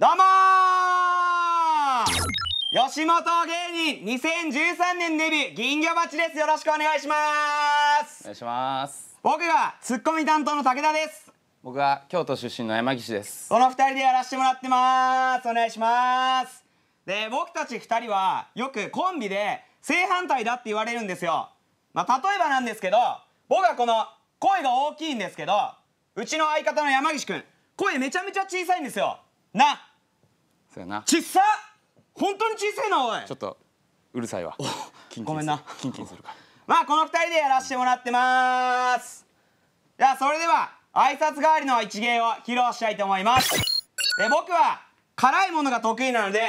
どうも吉本芸人2013年デビュー銀魚鉢ですよろしくお願いしますお願いします僕がツッコミ担当の武田です僕は京都出身の山岸ですこの2人でやらせてもらってますお願いしますで僕たち2人はよくコンビで正反対だって言われるんですよまあ例えばなんですけど僕はこの声が大きいんですけどうちの相方の山岸君声めちゃめちゃ小さいんですよなそうやなちっさ本当に小さいなおいちょっとうるさいわキンキンごめんなキンキンするからまあこの2人でやらしてもらってますじゃあそれでは挨拶代わりの一芸を披露したいと思いますで僕は辛いものが得意なので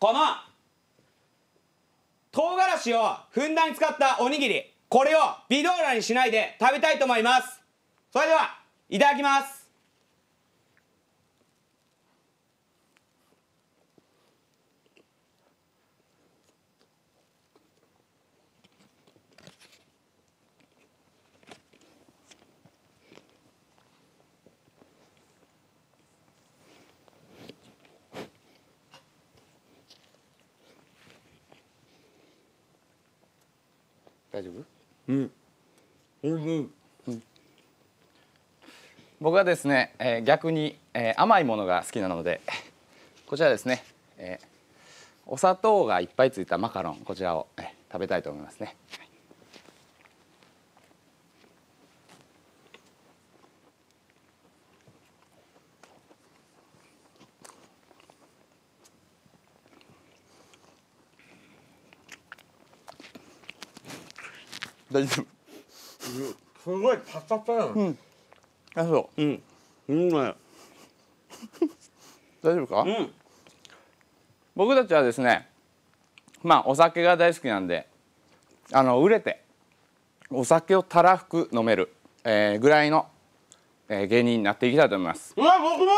この唐辛子をふんだんに使ったおにぎりこれを微動だにしないで食べたいと思いますそれではいただきます大丈夫うんうん僕はですね、えー、逆に、えー、甘いものが好きなので こちらですね、えー、お砂糖がいっぱいついたマカロンこちらを、えー、食べたいと思いますね。大丈夫、すごいパサパサうんあそううんうまい大丈夫か、うん、僕たちはですねまあお酒が大好きなんであの売れてお酒をたらふく飲める、えー、ぐらいの、えー、芸人になっていきたいと思いますうわ僕もね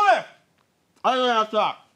ありがとうございました